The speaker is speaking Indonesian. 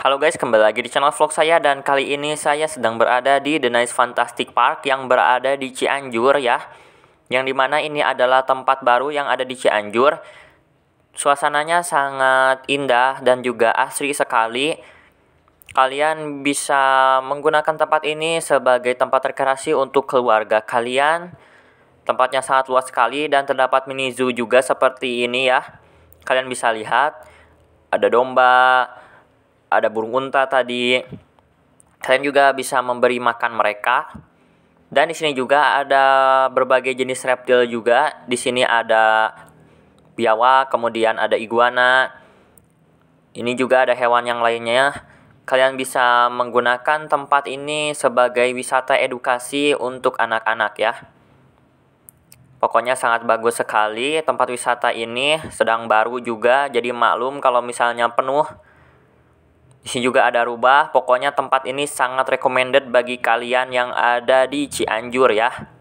Halo guys, kembali lagi di channel vlog saya dan kali ini saya sedang berada di The Nice Fantastic Park yang berada di Cianjur ya. Yang dimana ini adalah tempat baru yang ada di Cianjur. Suasananya sangat indah dan juga asri sekali. Kalian bisa menggunakan tempat ini sebagai tempat rekreasi untuk keluarga kalian. Tempatnya sangat luas sekali dan terdapat mini zoo juga seperti ini ya. Kalian bisa lihat ada domba, ada burung unta tadi. Kalian juga bisa memberi makan mereka. Dan di sini juga ada berbagai jenis reptil juga. Di sini ada biawa kemudian ada iguana. Ini juga ada hewan yang lainnya. Kalian bisa menggunakan tempat ini sebagai wisata edukasi untuk anak-anak ya. Pokoknya sangat bagus sekali tempat wisata ini, sedang baru juga, jadi maklum kalau misalnya penuh di sini juga ada rubah. Pokoknya tempat ini sangat recommended bagi kalian yang ada di Cianjur ya.